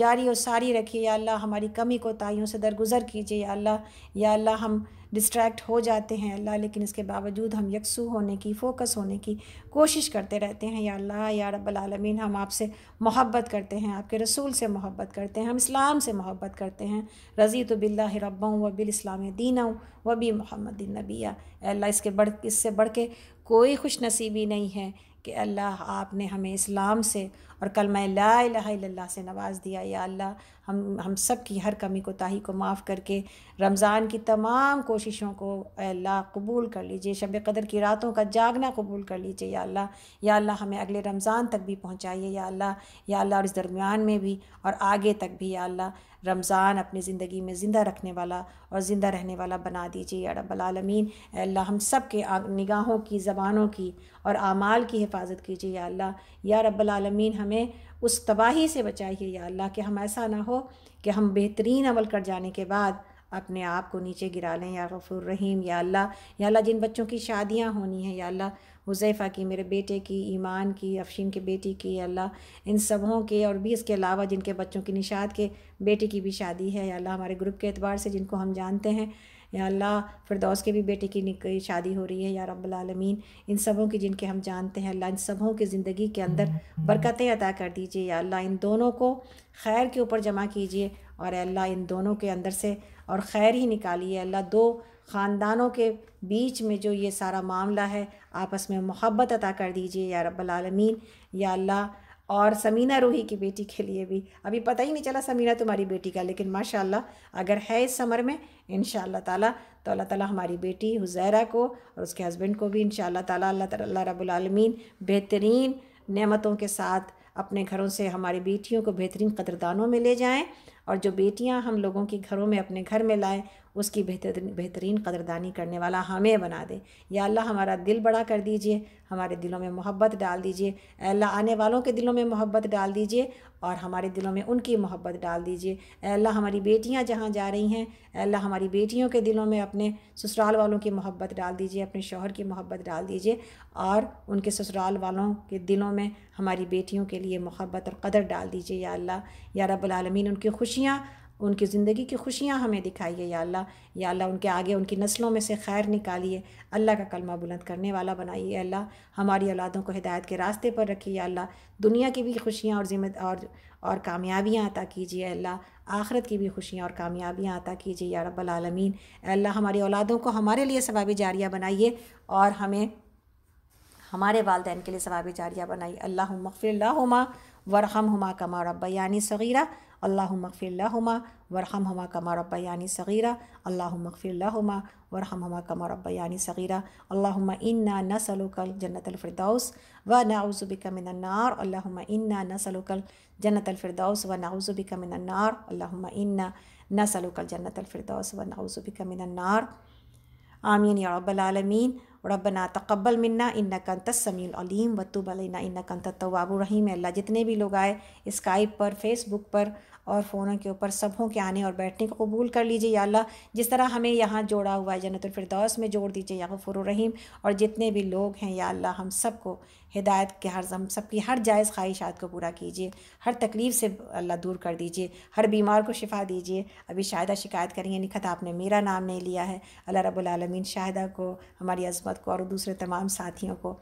जारी और सारी रखिए या अल्लाह हमारी कमी को ताइयों से दरगुजर कीजिए या अल्लाह या अल्लाह हम डिस्ट्रैक्ट हो जाते हैं अल्लाह लेकिन इसके बावजूद हम यकसू होने की फ़ोकस होने की कोशिश करते रहते हैं या अल्लाह या आलमीन हम आपसे मोहब्बत करते हैं आपके रसूल से मोहब्बत करते हैं हम इस्लाम से मोहब्बत करते हैं रज़ी तो बिल्ला रबा व इस्लाम दीना व बी मोहम्मद नबिया अल्लाह इसके बढ़ इससे बढ़ के कोई खुश नसीबी नहीं है कि अल्लाह आपने हमें इस्लाम से और कल मैं ला इला से नवाज़ दिया या अल्लाह हम हम सब की हर कमी को ताही को माफ़ करके रमज़ान की तमाम कोशिशों को अल्लाह कबूल कर लीजिए शब कदर की रातों का जागना कबूल कर लीजिए या अल्लाह या अल्लाह हमें अगले रमज़ान तक भी पहुँचाइए या अल्लाह या अल्लाह और इस दरमियान में भी और आगे तक भी या अल्लाह रमज़ान अपनी ज़िंदगी में ज़िंदा रखने वाला और ज़िंदा रहने वाला बना दीजिए रबालमीन अल्लाह हम सब के निगाहों की ज़बानों की और आमाल की हिफाजत कीजिए या अल्लाह या रबालमीन हमें उस तबाही से बचाइए या अल्लाह कि हम ऐसा ना हो कि हम बेहतरीन अमल कर जाने के बाद अपने आप को नीचे गिरा लें या गफुररहीम रहीम या अल्लाह या अल्लाह जिन बच्चों की शादियाँ होनी हैं या अल्लाह हुज़ैफ़ा की मेरे बेटे की ईमान की अफशीन के बेटी की अल्लाह इन सबों के और भी इसके अलावा जिनके बच्चों की निशाद के बेटे की भी शादी है अल्लाह हमारे ग्रुप के अतबार से जिनको हम जानते हैं या अल्लाह फिरदौस के भी बेटे की शादी हो रही है या रब्बालमीन इन सबों की जिनके हम जानते हैं अल्लाह इन सबों की ज़िंदगी के अंदर बरकतें अदा कर दीजिए या अल्लाह इन दोनों को खैर के ऊपर जमा कीजिए और अल्लाह इन दोनों के अंदर से और खैर ही निकालिए अल्लाह दो ख़ानदानों के बीच में जो ये सारा मामला है आपस में मोहब्बत अता कर दीजिए या रब्बालमीन या अल्लाह और समीना रूही की बेटी के लिए भी अभी पता ही नहीं चला समीना तुम्हारी बेटी का लेकिन माशाल्लाह अगर है इस समर में इन ताला तो अल्लाह ताला हमारी बेटी हुजैरा को और उसके हस्बैंड को भी इन ताला तला अल्लाह रबालमीन बेहतरीन नमतों के साथ अपने घरों से हमारी बेटियों को बेहतरीन कदरदानों में ले जाएँ और जो बेटियाँ हम लोगों के घरों में अपने घर में लाएँ उसकी बेहतरीन बेहतरीन कदरदानी करने वाला हमें बना दे या अल्लाह हमारा दिल बड़ा कर दीजिए हमारे दिलों में मोहब्बत डाल दीजिए अल्लाह आने वालों के दिलों में मोहब्बत डाल दीजिए और हमारे दिलों में उनकी मोहब्बत डाल दीजिए अल्लाह हमारी बेटियां जहाँ जा रही हैं अल्लाह हमारी बेटियों के दिलों में अपने ससुराल वालों की मोहब्बत डाल दीजिए अपने शोहर की मोहब्बत डाल दीजिए और उनके ससुराल वालों के दिलों में हमारी बेटियों के लिए मोहब्बत और कदर डाल दीजिए या अल्लाह या रब्बुल आलमीन उनकी खुशियाँ उनकी ज़िंदगी की खुशियाँ हमें दिखाइए या अल्लाह या अल्लाह उनके आगे उनकी नस्लों में से खैर निकालिए अल्लाह का कलमा बुलंद करने वाला बनाइए अल्लाह हमारी औलादों को हिदायत के रास्ते पर रखिए अल्लाह दुनिया की भी खुशियाँ और जिम्मे और और कामयाबियाँ अता कीजिए अल्लाह आखरत की भी खुशियाँ और कामयाबियाँ अता कीजिए या रब्बालमीन अल्लाह हमारी औलादों को हमारे लिए सवाब जारिया बनाइए और हमें हमारे वालदे के लिए सवाब जारिया बनाइए अल्लाह मफ़िल्ला وارحمهما كما ربياني صغيرة اللهم اغفر لهما وارحمهما كما ربياني صغيرة اللهم اغفر لهما وارحمهما كما ربياني صغيرة اللهم إنا نسألك الجنة الفردوس ونعوذ بك من النار اللهم إنا نسألك الجنة الفردوس ونعوذ بك من النار اللهم إنا نسألك الجنة الفردوس ونعوذ بك من النار آمين يا رب العالمين रबना तकबल मन्ना इन्ना कंत समील अलीम वतुब अलना इन्ना कंत तवाबुरहीम अल्लाह जितने भी लोग आए स्काइप पर फेसबुक पर और फ़ोनों के ऊपर सबों के आने और बैठने को कबूल कर लीजिए या अल्लाह जिस तरह हमें यहाँ जोड़ा हुआ है जन्नतफरदौस में जोड़ दीजिए या गफ़ुर रहीम और जितने भी लोग हैं या अल्लाह हम सबको हिदायत के हर जम सबकी हर जायज़ ख्वाहिशात को पूरा कीजिए हर तकलीफ़ से अल्लाह दूर कर दीजिए हर बीमार को शिफा दीजिए अभी शाहदा शिकायत करेंगे निखत आपने मेरा नाम नहीं लिया है अल्लाह रबालमीन शाहिदा को हमारी अजमत को और दूसरे तमाम साथियों को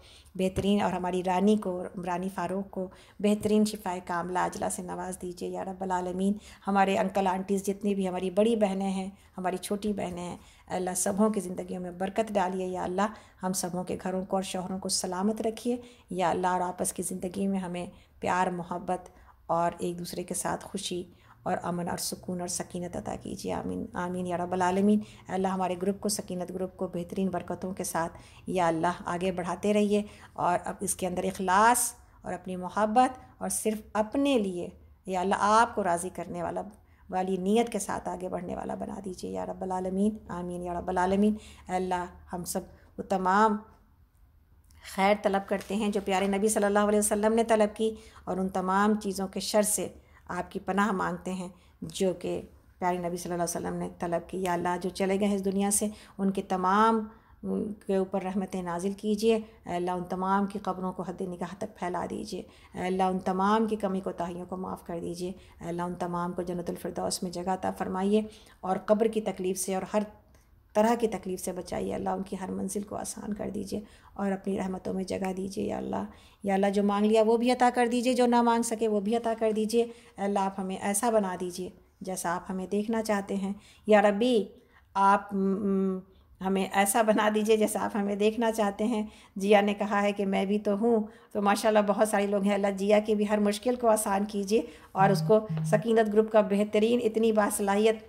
बेहतरीन और हमारी रानी को रानी फ़ारूक को बेहतरीन शिफा कामला अजला से नवाज दीजिए या रबालमीन हमारे अंकल आंटीज़ जितनी भी हमारी बड़ी बहनें हैं हमारी छोटी बहनें हैं अल्लाह सबों की ज़िंदगियों में बरकत डालिए या अल्लाह हम सबों के घरों को और शोहरों को सलामत रखिए या अल्लाह और आपस की ज़िंदगी में हमें प्यार मोहब्बत और एक दूसरे के साथ खुशी और अमन और सुकून और सकीनत अदा कीजिए आमीन आमीन या आलमीन अल्लाह हमारे ग्रुप को सकीनत ग्रुप को बेहतरीन बरकतों के साथ या अल्लाह आगे बढ़ाते रहिए और अब इसके अंदर इखलास और अपनी मोहब्बत और सिर्फ़ अपने लिए या अल्लाह आपको राज़ी करने वाला वाली नीयत के साथ आगे बढ़ने वाला बना दीजिए या रबालमीन आमीन या रबालमीन अल्लाह हम सब वो तमाम खैर तलब करते हैं जो प्यारे नबी सल्लल्लाहु अलैहि वसल्लम ने तलब की और उन तमाम चीज़ों के शर से आपकी पनाह मांगते हैं जो कि प्यारे नबी सल्लल्लाहु अलैहि वसल्लम ने तलब की या अल्लाह जो चले गए हैं इस दुनिया से उनके तमाम के ऊपर रहमत नाजिल कीजिए अल्लाह उन तमाम की ख़बरों को हद निगाह तक फैला दीजिए अल्लाह उन तमाम की कमी कोताहियों को माफ़ कर दीजिए अल्लाह उन तमाम को जन्नतफरदौस में जगह ता फरमाइए और कब्र की तकलीफ़ से और हर तरह की तकलीफ़ से बचाइए अल्लाह उनकी हर मंजिल को आसान कर दीजिए और अपनी रहमतों में जगह दीजिए या अल्लाह या अल्लाह जो मांग लिया वो भी अता कर दीजिए जो ना मांग सके वो भी अता कर दीजिए अल्लाह आप हमें ऐसा बना दीजिए जैसा आप हमें देखना चाहते हैं या रबी आप हमें ऐसा बना दीजिए जैसा आप हमें देखना चाहते हैं जिया ने कहा है कि मैं भी तो हूँ तो माशाल्लाह बहुत सारे लोग हैं अल्लाह जिया की भी हर मुश्किल को आसान कीजिए और उसको सकीनत ग्रुप का बेहतरीन इतनी बासलाहियत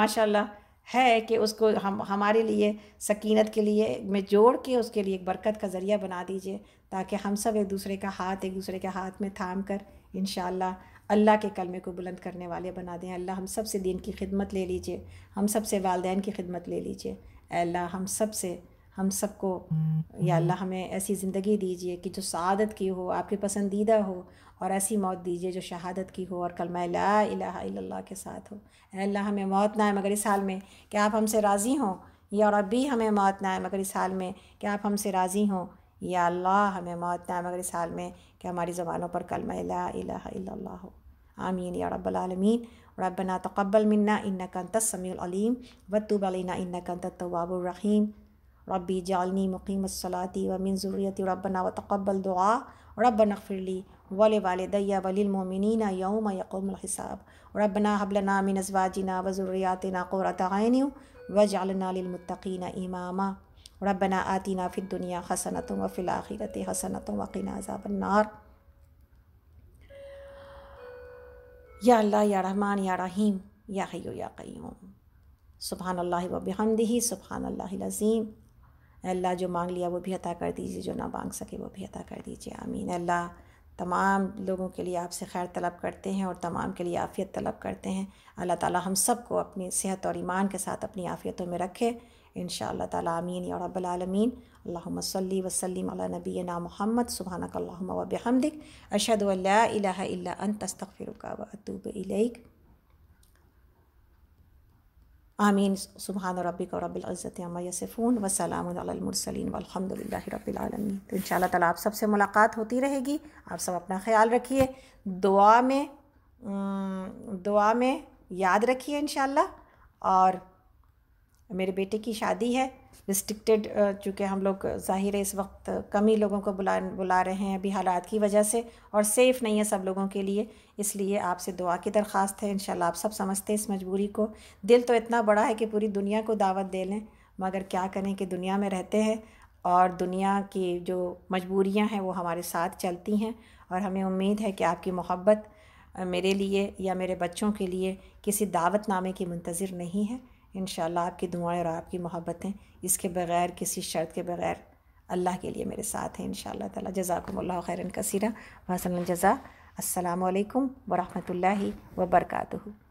माशाल्लाह है कि उसको हम हमारे लिए सकीनत के लिए में जोड़ के उसके लिए एक बरकत का ज़रिया बना दीजिए ताकि हम सब एक दूसरे का हाथ एक दूसरे के हाथ में थाम कर इन अल्लाह के कलमे को बुलंद करने वाले बना दें अल्लाह हम सब से दीन की खिदमत ले लीजिए हम सब से वालदेन की खिदमत ले लीजिए अल्लाह हम सब से हम सबको या हम्म। अल्लाह हमें ऐसी ज़िंदगी दीजिए कि जो शहादत की हो आपकी पसंदीदा हो और ऐसी मौत दीजिए जो शहादत की हो और कलमा ला इला के साथ हो अल्लाह हमें मौत ना आए मगर इस हाल में कि आप हमसे राज़ी हों या और अभी हमें मौत ना आए मगर इस हाल में कि आप हमसे राज़ी हों या अल्लाह हमें मौत ना आए मगर इस हाल में कि हमारी ज़बानों पर कलमा ला इला हो आमीन या रब्बल आलमीन ربنا تقبل منا إنك أنت السميع العليم وتوب علينا إنك أنت التواب الرحيم ربي جعلني مقيم الصلاة ومن ذريتي ربنا وتقبل دعاء ربنا اغفر لي ولوالدي وللمؤمنين يوم يقوم الحساب ربنا هب لنا من أزواجنا وذرياتنا قرة عين واجعلنا للمتقين إماما ربنا آتنا في الدنيا حسنة وفي الآخرة حسنة وقنا عذاب النار या अल्लाह या रहमान या रहीम या हयो या क़यूम सुबहान अल्लाह व सुबहान अल्लाह अल्लाह जो मांग लिया वो भी अता कर दीजिए जो ना मांग सके वो भी अता कर दीजिए आमीन अल्लाह तमाम लोगों के लिए आपसे खैर तलब करते हैं और तमाम के लिए आफ़ियत तलब करते हैं अल्लाह ताला हम सबको अपनी सेहत और ईमान के साथ अपनी आफ़ियतों में रखे إن شاء الله تعالى آمين يا رب العالمين اللهم صل وسلم على نبينا محمد سبحانك اللهم وبحمدك أشهد أن لا إله إلا أنت أستغفرك وأتوب إليك آمين سبحان ربك رب العزة عما يصفون وسلام على المرسلين والحمد لله رب العالمین تو انشاءاللہ تعالی آپ سب سے ملاقات ہوتی رہے گی آپ سب اپنا خیال رکھیے دعا میں دعا میں یاد رکھیے انشاءاللہ اور मेरे बेटे की शादी है रिस्ट्रिक्टेड चूँकि हम लोग ज़ाहिर है इस वक्त कम ही लोगों को बुला बुला रहे हैं अभी हालात की वजह से और सेफ़ नहीं है सब लोगों के लिए इसलिए आपसे दुआ की दरख्वास्त है इन आप सब समझते हैं इस मजबूरी को दिल तो इतना बड़ा है कि पूरी दुनिया को दावत दे लें मगर क्या करें कि दुनिया में रहते हैं और दुनिया की जो मजबूरियाँ हैं वो हमारे साथ चलती हैं और हमें उम्मीद है कि आपकी मोहब्बत मेरे लिए या मेरे बच्चों के लिए किसी दावतनामे की मुंतज़र नहीं है इन आपकी दुआएं और आपकी मोहब्बतें इसके बग़ैर किसी शर्त के बग़ैर अल्लाह के लिए मेरे साथ हैं इन तला जजाकमल्ला खैरन कसीरा वसन जजा असलकम वरहमल वर्का